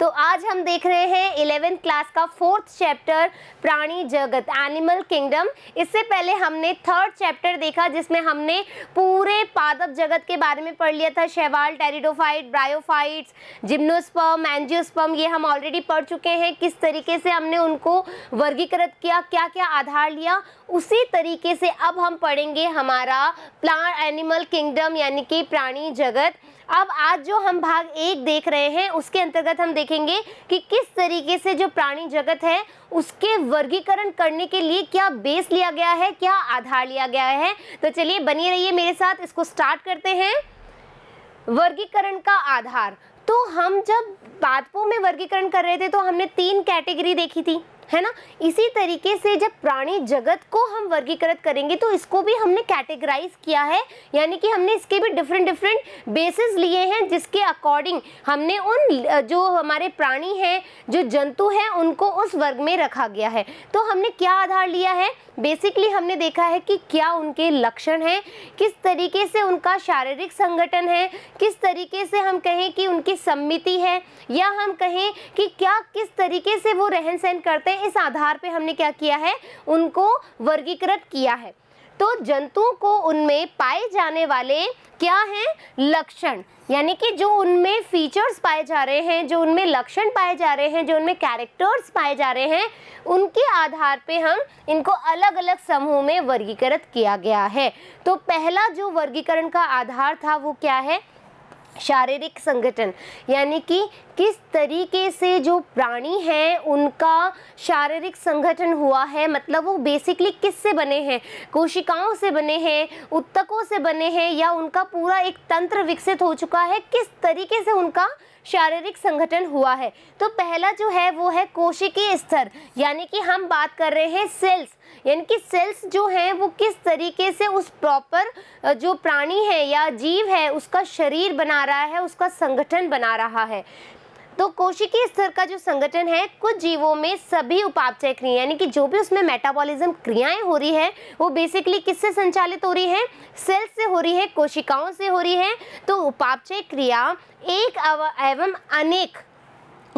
तो आज हम देख रहे हैं इलेवेंथ क्लास का फोर्थ चैप्टर प्राणी जगत एनिमल किंगडम इससे पहले हमने थर्ड चैप्टर देखा जिसमें हमने पूरे पादप जगत के बारे में पढ़ लिया था शैवाल टेरिडोफाइट ब्रायोफाइट्स जिम्नोस्पर्म एंजियोस्पर्म ये हम ऑलरेडी पढ़ चुके हैं किस तरीके से हमने उनको वर्गीकृत किया क्या क्या आधार लिया उसी तरीके से अब हम पढ़ेंगे हमारा प्लांट एनिमल किंगडम यानी कि प्राणी जगत अब आज जो हम भाग एक देख रहे हैं उसके अंतर्गत हम देखेंगे कि किस तरीके से जो प्राणी जगत है उसके वर्गीकरण करने के लिए क्या बेस लिया गया है क्या आधार लिया गया है तो चलिए बनी रहिए मेरे साथ इसको स्टार्ट करते हैं वर्गीकरण का आधार तो हम जब पादपों में वर्गीकरण कर रहे थे तो हमने तीन कैटेगरी देखी थी है ना इसी तरीके से जब प्राणी जगत को हम वर्गीकृत करेंगे तो इसको भी हमने कैटेगराइज किया है यानी कि हमने इसके भी डिफरेंट डिफरेंट बेसिस लिए हैं जिसके अकॉर्डिंग हमने उन जो हमारे प्राणी हैं जो जंतु हैं उनको उस वर्ग में रखा गया है तो हमने क्या आधार लिया है बेसिकली हमने देखा है कि क्या उनके लक्षण हैं किस तरीके से उनका शारीरिक संगठन है किस तरीके से हम कहें कि उनकी सम्मिति है या हम कहें कि क्या किस तरीके से वो रहन सहन करते हैं इस आधार पे हमने क्या किया है उनको वर्गीकृत किया है तो जंतुओं को उनमें पाए जाने वाले क्या हैं लक्षण यानी कि जो उनमें फीचर्स पाए जा रहे हैं जो उनमें लक्षण पाए जा रहे हैं जो उनमें कैरेक्टर्स पाए जा रहे हैं उनके आधार पे हम इनको अलग अलग समूह में वर्गीकृत किया गया है तो पहला जो वर्गीकरण का आधार था वो क्या है शारीरिक संगठन यानी कि किस तरीके से जो प्राणी हैं उनका शारीरिक संगठन हुआ है मतलब वो बेसिकली किस से बने हैं कोशिकाओं से बने हैं उत्तकों से बने हैं या उनका पूरा एक तंत्र विकसित हो चुका है किस तरीके से उनका शारीरिक संगठन हुआ है तो पहला जो है वो है कोशिकीय स्तर यानी कि हम बात कर रहे हैं सेल्स यानी कि सेल्स जो हैं वो किस तरीके से उस प्रॉपर जो प्राणी है या जीव है उसका शरीर बना रहा है उसका संगठन बना रहा है तो कोशिकीय स्तर का जो संगठन है कुछ जीवों में सभी उपापचय क्रिया यानी कि जो भी उसमें मेटाबॉलिज्म क्रियाएं हो रही है वो बेसिकली किससे संचालित हो रही है सेल से हो रही है कोशिकाओं से हो रही है तो उपापचय क्रिया एक एवं अनेक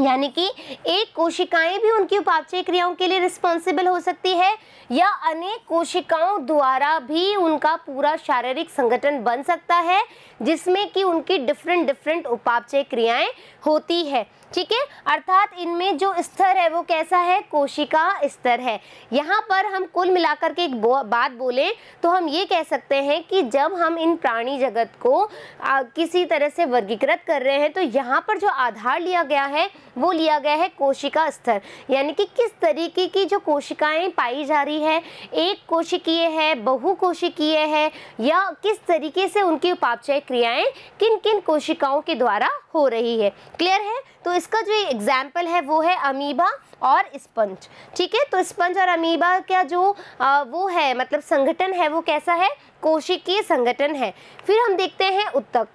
यानी कि एक कोशिकाएं भी उनकी उपापचय क्रियाओं के लिए रिस्पॉन्सिबल हो सकती है या अनेक कोशिकाओं द्वारा भी उनका पूरा शारीरिक संगठन बन सकता है जिसमें कि उनकी डिफरेंट डिफरेंट उपापचय क्रियाएं होती है ठीक है अर्थात इनमें जो स्तर है वो कैसा है कोशिका स्तर है यहाँ पर हम कुल मिलाकर के एक बात बोले तो हम ये कह सकते हैं कि जब हम इन प्राणी जगत को आ, किसी तरह से वर्गीकृत कर रहे हैं तो यहाँ पर जो आधार लिया गया है वो लिया गया है कोशिका स्तर यानी कि किस तरीके की जो कोशिकाएं पाई जा रही है एक कोशिकीय है बहु कोशिकीय है या किस तरीके से उनकी उपापचय क्रियाएं किन किन कोशिकाओं के द्वारा हो रही है क्लियर है तो इसका जो एग्जाम्पल है वो है अमीबा और स्पंज ठीक है तो स्पंज और अमीबा का जो आ, वो है मतलब संगठन है वो कैसा है कोशिकीय संगठन है फिर हम देखते हैं उत्तक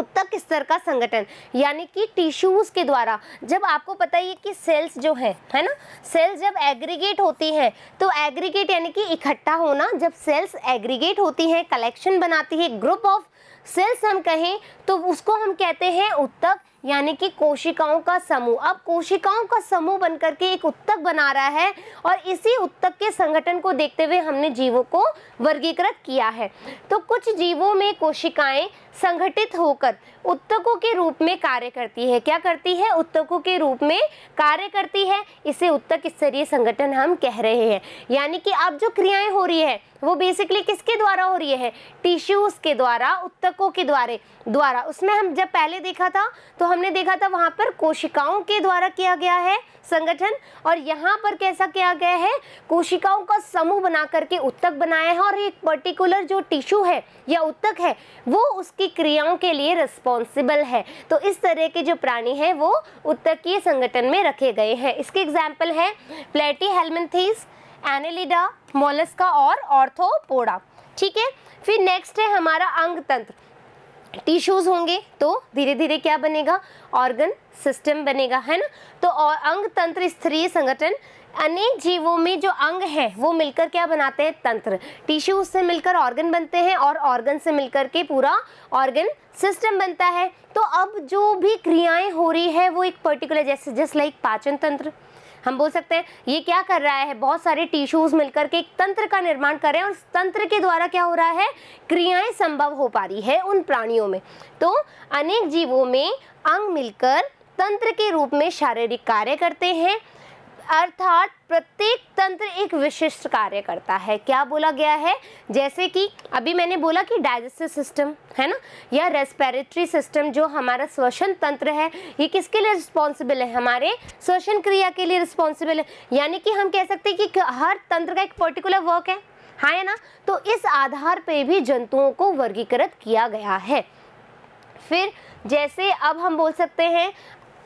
उत्तक स्तर का संगठन यानी कि टिश्यूज के द्वारा जब आपको पता ही है कि सेल्स जो है है ना सेल्स जब एग्रीगेट होती हैं तो एग्रीगेट यानी कि इकट्ठा होना जब सेल्स एग्रीगेट होती हैं कलेक्शन बनाती है ग्रुप ऑफ सेल्स हम कहें तो उसको हम कहते हैं उत्तक यानी कि कोशिकाओं का समूह अब कोशिकाओं का समूह बनकर के एक उत्तक बना रहा है और इसी उत्तक के संगठन को देखते हुए हमने जीवों को वर्गीकृत किया है तो कुछ जीवों में कोशिकाएं संगठित होकर उत्तकों के रूप में कार्य करती है क्या करती है उत्तकों के रूप में कार्य करती है इसे उत्तक स्तरीय संगठन हम कह रहे हैं यानी कि अब जो क्रियाएं हो रही है वो बेसिकली किसके द्वारा हो रही है टिश्यूज के द्वारा उत्तकों के द्वारा द्वारा उसमें हम जब पहले देखा था तो हमने देखा था वहां पर कोशिकाओं के द्वारा किया गया है संगठन और यहाँ पर कैसा किया गया है कोशिकाओं का समूह बना करके उत्तक बनाया है और एक पर्टिकुलर जो टिश्यू है या उत्तक है वो उसकी क्रियाओं के लिए रिस्पॉन्सिबल है तो इस तरह के जो प्राणी हैं वो उत्तकीय संगठन में रखे गए हैं इसके एग्जाम्पल है प्लेटी हेलमेंथीस एनेलिडा मोलस्का और ऑर्थोपोडा ठीक है फिर नेक्स्ट है हमारा अंग तंत्र टिश्यूज़ होंगे तो धीरे धीरे क्या बनेगा ऑर्गन सिस्टम बनेगा है ना तो और अंग तंत्र स्त्रीय संगठन अनेक जीवों में जो अंग हैं वो मिलकर क्या बनाते हैं तंत्र टिश्यू से मिलकर ऑर्गन बनते हैं और ऑर्गन से मिलकर के पूरा ऑर्गन सिस्टम बनता है तो अब जो भी क्रियाएं हो रही है वो एक पर्टिकुलर जैसे जस्ट लाइक पाचन तंत्र हम बोल सकते हैं ये क्या कर रहा है बहुत सारे टिश्यूज मिलकर के एक तंत्र का निर्माण कर रहे हैं और तंत्र के द्वारा क्या हो रहा है क्रियाएं संभव हो पा रही है उन प्राणियों में तो अनेक जीवों में अंग मिलकर तंत्र के रूप में शारीरिक कार्य करते हैं अर्थात प्रत्येक तंत्र एक विशिष्ट कार्य करता है क्या बोला गया है जैसे कि अभी मैंने बोला कि डाइजेस्टिव सिस्टम है ना या रेस्पिरेटरी सिस्टम जो हमारा श्वसन तंत्र है ये किसके लिए रिस्पॉन्सिबल है हमारे श्वसन क्रिया के लिए रिस्पॉन्सिबल है यानी कि हम कह सकते हैं कि हर तंत्र का एक पर्टिकुलर वर्क है हाँ है ना तो इस आधार पर भी जंतुओं को वर्गीकृत किया गया है फिर जैसे अब हम बोल सकते हैं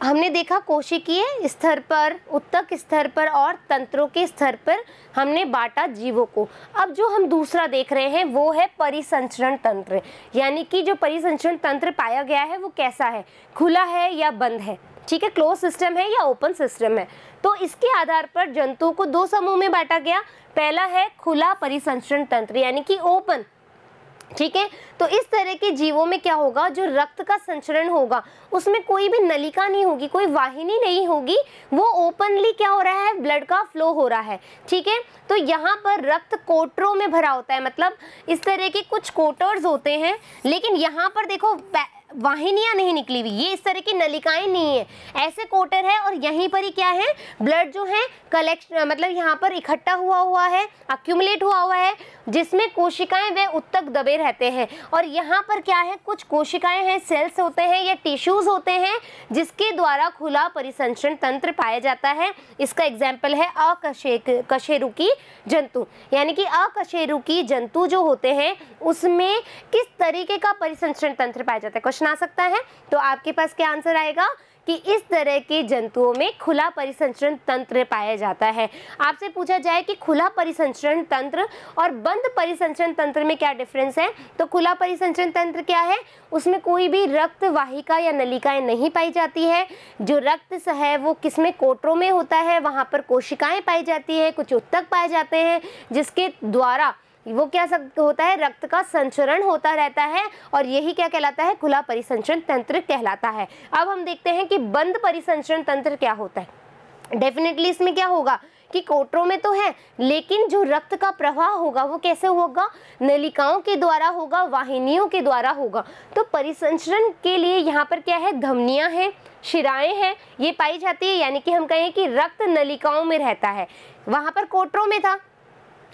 हमने देखा कोशिकीय स्तर पर उत्तक स्तर पर और तंत्रों के स्तर पर हमने बांटा जीवों को अब जो हम दूसरा देख रहे हैं वो है परिसंचरण तंत्र यानी कि जो परिसंचरण तंत्र पाया गया है वो कैसा है खुला है या बंद है ठीक है क्लोज सिस्टम है या ओपन सिस्टम है तो इसके आधार पर जंतुओं को दो समूह में बांटा गया पहला है खुला परिसंचरण तंत्र यानी कि ओपन ठीक है तो इस तरह के जीवों में क्या होगा जो रक्त का संचरण होगा उसमें कोई भी नलिका नहीं होगी कोई वाहिनी नहीं होगी वो ओपनली क्या हो रहा है ब्लड का फ्लो हो रहा है ठीक है तो यहाँ पर रक्त कोटरों में भरा होता है मतलब इस तरह के कुछ कोटर्स होते हैं लेकिन यहाँ पर देखो वाहिनियां नहीं निकली हुई ये इस तरह की नलिकाएं नहीं है ऐसे कोटर है और यहीं पर ही क्या है ब्लड जो है कलेक्शन मतलब यहाँ पर इकट्ठा हुआ हुआ है अक्यूमुलेट हुआ हुआ है जिसमें कोशिकाएं वे उत्तक दबे रहते हैं और यहाँ पर क्या है कुछ कोशिकाएं हैं सेल्स होते हैं या टिश्यूज़ होते हैं जिसके द्वारा खुला परिसंचरण तंत्र पाया जाता है इसका एग्जाम्पल है अकशे कशेरुकी जंतु यानी कि अकशेरुकी जंतु जो होते हैं उसमें किस तरीके का परिसंचरण तंत्र पाया जाता है प्रश्न आ सकता है तो आपके पास क्या आंसर आएगा कि इस तरह के जंतुओं में खुला परिसंचरण तंत्र पाया जाता है आपसे पूछा जाए कि खुला परिसंचरण तंत्र और बंद परिसंचरण तंत्र में क्या डिफरेंस है तो खुला परिसंचरण तंत्र क्या है उसमें कोई भी रक्त वाहिका या नलिकाएं नहीं पाई जाती है जो रक्त है वो किसमें कोटरों में होता है वहाँ पर कोशिकाएँ पाई जाती है कुछ उत्तक पाए जाते हैं जिसके द्वारा वो क्या सब होता है रक्त का संचरण होता रहता है और यही क्या कहलाता है खुला परिसंचरण तंत्र कहलाता है अब हम देखते हैं कि बंद परिसंचरण तंत्र क्या होता है डेफिनेटली इसमें क्या होगा कि कोटरों में तो है लेकिन जो रक्त का प्रवाह होगा वो कैसे होगा नलिकाओं के द्वारा होगा वाहिनियों के द्वारा होगा तो परिसंचरण के लिए यहाँ पर क्या है धमनियाँ हैं शिराएं हैं ये पाई जाती है यानी कि हम कहें कि रक्त नलिकाओं में रहता है वहाँ पर कोटरों में था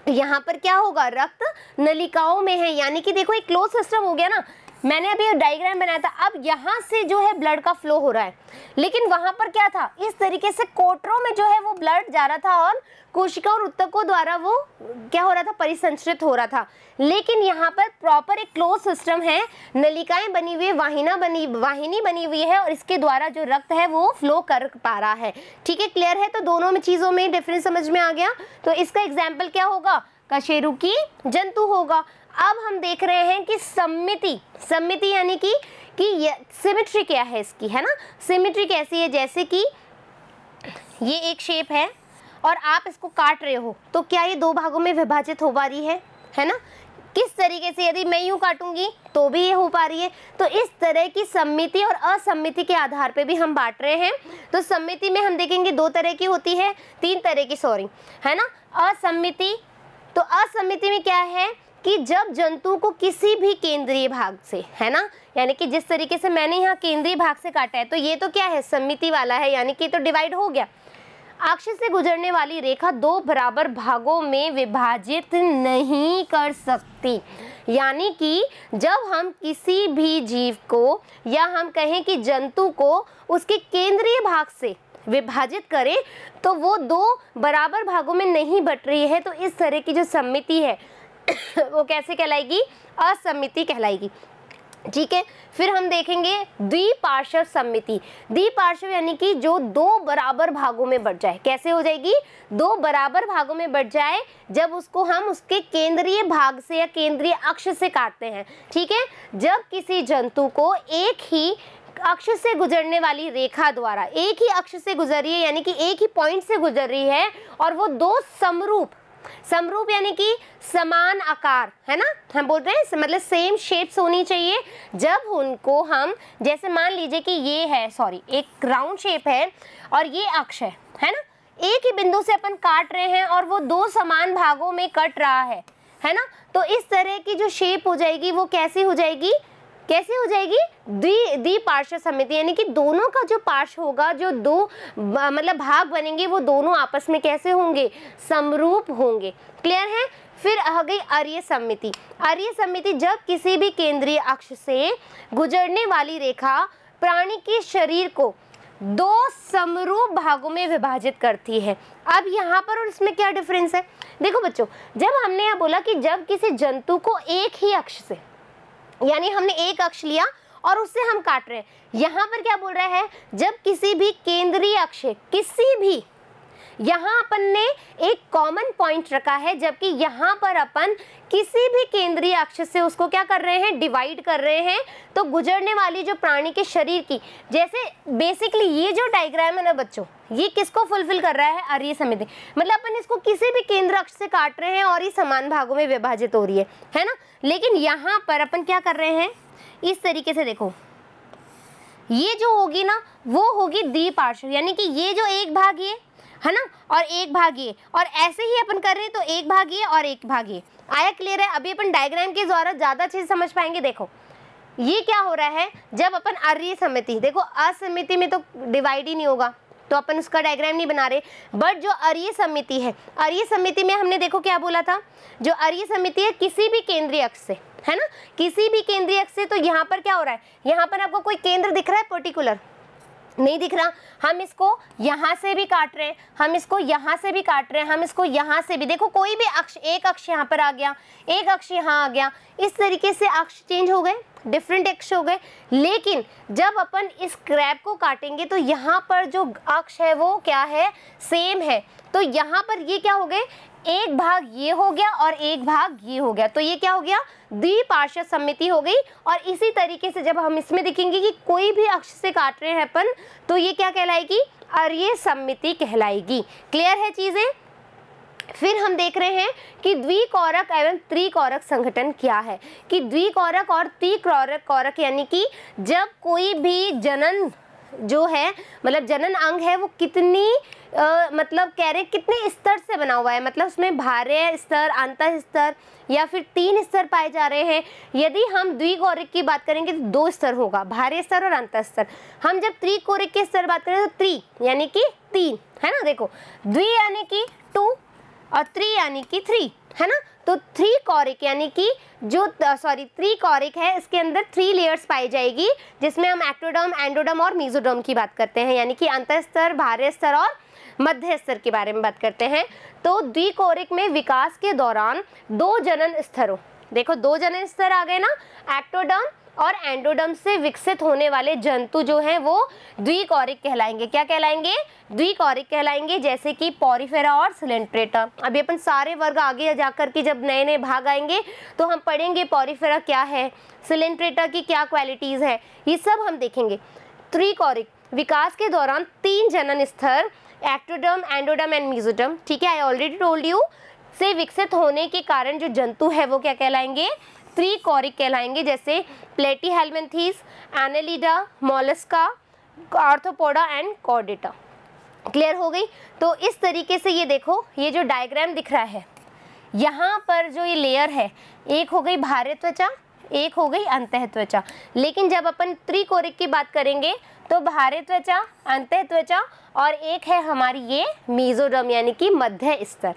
यहाँ पर क्या होगा रक्त नलिकाओं में है यानी कि देखो एक क्लोज सिस्टम हो गया ना मैंने अभी डायग्राम बनाया था अब यहाँ से जो है ब्लड का फ्लो हो रहा है लेकिन वहां पर क्या था इस तरीके से कोटरों में जो है वो ब्लड जा रहा था और कोशिका और उत्तकों द्वारा वो क्या हो रहा था परिसंचरित हो रहा था लेकिन यहाँ पर प्रॉपर एक क्लोज सिस्टम है नलिकाएं बनी हुई वाहिना बनी वाहिनी बनी हुई है और इसके द्वारा जो रक्त है वो फ्लो कर पा रहा है ठीक है क्लियर है तो दोनों में चीज़ों में डिफरेंस समझ में आ गया तो इसका एग्जाम्पल क्या होगा कशेरू की जंतु होगा अब हम देख रहे हैं कि सम्मिति सम्मिति यानी कि कि सिमेट्री क्या है इसकी है ना सिमेट्री कैसी है जैसे कि ये एक शेप है और आप इसको काट रहे हो तो क्या ये दो भागों में विभाजित हो पा रही है है ना किस तरीके से यदि मैं यूँ काटूंगी तो भी ये हो पा रही है तो इस तरह की सम्मिति और असम्मिति के आधार पे भी हम बांट रहे हैं तो सम्मिति में हम देखेंगे दो तरह की होती है तीन तरह की सॉरी है ना असम्मिति तो असम्मिति में क्या है कि जब जंतु को किसी भी केंद्रीय भाग से है ना यानी कि जिस तरीके से मैंने यहाँ केंद्रीय भाग से काटा है तो ये तो क्या है समिति वाला है यानी कि तो डिवाइड हो गया अक्ष से गुजरने वाली रेखा दो बराबर भागों में विभाजित नहीं कर सकती यानी कि जब हम किसी भी जीव को या हम कहें कि जंतु को उसके केंद्रीय भाग से विभाजित करें तो वो दो बराबर भागों में नहीं बट रही है तो इस तरह की जो सम्मिति है वो कैसे कहलाएगी असमिति कहलाएगी ठीक है फिर हम देखेंगे द्विपार्श्व सम्मिति द्विपार्श्व यानी कि जो दो बराबर भागों में बढ़ जाए कैसे हो जाएगी दो बराबर भागों में बढ़ जाए जब उसको हम उसके केंद्रीय भाग से या केंद्रीय अक्ष से काटते हैं ठीक है जब किसी जंतु को एक ही अक्ष से गुजरने वाली रेखा द्वारा एक ही अक्ष से गुजर रही है यानी कि एक ही पॉइंट से गुजर रही है और वो दो समरूप समरूप यानी कि समान आकार है ना हम बोल रहे हैं मतलब सेम शेप्स होनी चाहिए जब उनको हम जैसे मान लीजिए कि ये है सॉरी एक राउंड शेप है और ये अक्ष है है ना एक ही बिंदु से अपन काट रहे हैं और वो दो समान भागों में कट रहा है है ना तो इस तरह की जो शेप हो जाएगी वो कैसी हो जाएगी कैसे हो जाएगी द्वि द्विपार्श्व समिति यानी कि दोनों का जो पार्श्व होगा जो दो मतलब भाग बनेंगे वो दोनों आपस में कैसे होंगे समरूप होंगे क्लियर है फिर आ गई अर्य समिति अर्य समिति जब किसी भी केंद्रीय अक्ष से गुजरने वाली रेखा प्राणी के शरीर को दो समरूप भागों में विभाजित करती है अब यहाँ पर और इसमें क्या डिफरेंस है देखो बच्चों जब हमने यह बोला कि जब किसी जंतु को एक ही अक्ष से यानी हमने एक अक्ष लिया और उससे हम काट रहे हैं यहाँ पर क्या बोल रहा है जब किसी भी केंद्रीय अक्ष किसी भी यहाँ अपन ने एक कॉमन पॉइंट रखा है जबकि यहाँ पर अपन किसी भी केंद्रीय अक्ष से उसको क्या कर रहे हैं डिवाइड कर रहे हैं तो गुजरने वाली जो प्राणी के शरीर की जैसे बेसिकली ये जो डायग्राम है ना बच्चों ये किसको फुलफिल कर रहा है अरे समिति मतलब अपन इसको किसी भी केंद्र अक्ष से काट रहे हैं और ये समान भागों में विभाजित हो रही है है ना लेकिन यहाँ पर अपन क्या कर रहे हैं इस तरीके से देखो ये जो होगी ना वो होगी द्विपार्श्व यानी कि ये जो एक भाग ये है ना और एक भाग और ऐसे ही अपन कर रहे हैं तो एक भाग और एक भाग आया क्लियर है अभी अपन डायग्राम के द्वारा ज़्यादा अच्छे से समझ पाएंगे देखो ये क्या हो रहा है जब अपन अर्य समिति देखो असमिति में तो डिवाइड ही नहीं होगा तो अपन उसका डायग्राम नहीं बना रहे बट जो अर्य समिति है अर्य समिति में हमने देखो क्या बोला था जो अर्य समिति है किसी भी केंद्रीय अक्ष से है ना किसी भी केंद्रीय अक्ष से तो यहाँ पर क्या हो रहा है यहाँ पर आपको कोई केंद्र दिख रहा है पर्टिकुलर नहीं दिख रहा हम इसको यहाँ से भी काट रहे हैं हम इसको यहाँ से भी काट रहे हैं हम इसको यहाँ से भी देखो कोई भी अक्ष एक अक्ष यहाँ पर आ गया एक अक्ष यहाँ आ गया इस तरीके से अक्ष चेंज हो गए डिफरेंट अक्ष हो गए लेकिन जब अपन इस क्रैप को काटेंगे तो यहाँ पर जो अक्ष है वो क्या है सेम है तो यहाँ पर ये क्या हो गए एक भाग ये हो गया और एक भाग ये हो गया तो ये क्या हो गया द्विपार्श्व सम्मिति हो गई और इसी तरीके से जब हम इसमें देखेंगे कि कोई भी अक्ष से काट रहे हैं अपन तो ये क्या कहलाएगी और सम्मिति कहलाएगी क्लियर है चीज़ें फिर हम देख रहे हैं कि द्विकौरक एवं त्रिकौरक संगठन क्या है कि द्विकौरक और त्रिकौरक कौरक यानी कि जब कोई भी जनन जो है मतलब जनन अंग है वो कितनी आ, मतलब कह रहे कितने स्तर से बना हुआ है मतलब उसमें भार्य स्तर अंत स्तर या फिर तीन स्तर पाए जा रहे हैं यदि हम द्विगौरिक की बात करेंगे तो दो स्तर होगा भार्य स्तर और अंत स्तर हम जब त्रिकोरिक के स्तर बात करें तो त्रि यानी कि तीन है ना देखो द्वि यानी कि टू और थ्री यानी कि थ्री है ना तो थ्री कॉरिक यानी कि जो सॉरी थ्री कॉरिक है इसके अंदर थ्री लेयर्स पाई जाएगी जिसमें हम एक्टोडर्म एंडोडर्म और मीजोडर्म की बात करते हैं यानी कि अंतर स्तर भार्य स्तर और मध्य स्तर के बारे में बात करते हैं तो द्विकोरिक में विकास के दौरान दो जनन स्तरों देखो दो जनन स्तर आ गए ना एक्टोडर्म और एंडोडम से विकसित होने वाले जंतु जो हैं वो द्विकौरिक कहलाएंगे क्या कहलाएंगे द्विकौरिक कहलाएंगे जैसे कि पॉरीफेरा और सिलेंट्रेटा अभी अपन सारे वर्ग आगे जाकर के जब नए नए भाग आएंगे तो हम पढ़ेंगे पॉरीफेरा क्या है सिलेंट्रेटा की क्या क्वालिटीज़ है ये सब हम देखेंगे त्रिकौरिक विकास के दौरान तीन जनन स्तर एक्टोडम एंडोडम एंड म्यूजोडम ठीक है आई ऑलरेडी टोल्ड यू से विकसित होने के कारण जो जंतु है वो क्या कहलाएंगे थ्री कॉरिक कहलाएंगे जैसे Platyhelminthes Annelida Mollusca Arthropoda and Chordata clear हो गई तो इस तरीके से ये देखो ये जो डायग्राम दिख रहा है यहाँ पर जो ये लेयर है एक हो गई भार्य त्वचा एक हो गई अंत त्वचा लेकिन जब अपन त्रिकोरिक की बात करेंगे तो भार्य त्वचा अंत त्वचा और एक है हमारी ये मीजोडम यानी कि मध्य स्तर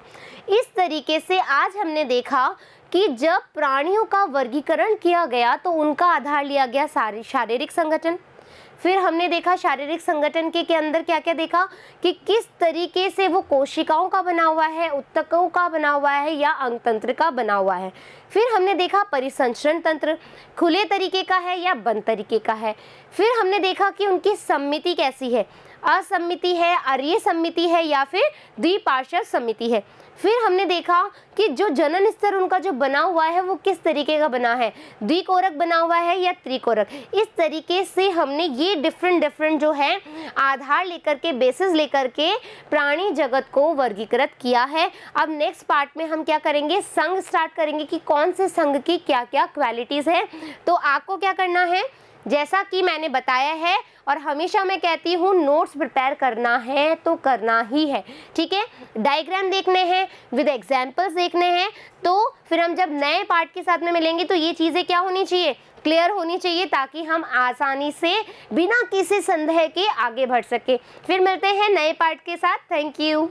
इस तरीके से आज हमने देखा कि जब प्राणियों का वर्गीकरण किया गया तो उनका आधार लिया गया शारीरिक संगठन फिर हमने देखा शारीरिक संगठन के, के अंदर क्या क्या देखा कि किस तरीके से वो कोशिकाओं का बना हुआ है उत्तकों का बना हुआ है या अंग तंत्र का बना हुआ है फिर हमने देखा परिसंचरण तंत्र खुले तरीके का है या बंद तरीके का है फिर हमने देखा कि उनकी सम्मिति कैसी है असम्मिति है अर्य सम्मिति है या फिर द्विपार्श्व सम्मिति है फिर हमने देखा कि जो जनन स्तर उनका जो बना हुआ है वो किस तरीके का बना है द्विकोरक बना हुआ है या त्रिकोरक इस तरीके से हमने ये डिफरेंट डिफरेंट जो है आधार लेकर के बेसिस लेकर के प्राणी जगत को वर्गीकृत किया है अब नेक्स्ट पार्ट में हम क्या करेंगे संघ स्टार्ट करेंगे कि कौन से संघ की क्या क्या क्वालिटीज़ है तो आपको क्या करना है जैसा कि मैंने बताया है और हमेशा मैं कहती हूँ नोट्स प्रिपेयर करना है तो करना ही है ठीक है डायग्राम देखने हैं विद एग्जाम्पल्स देखने हैं तो फिर हम जब नए पार्ट के साथ में मिलेंगे तो ये चीज़ें क्या होनी चाहिए क्लियर होनी चाहिए ताकि हम आसानी से बिना किसी संदेह के आगे बढ़ सके फिर मिलते हैं नए पार्ट के साथ थैंक यू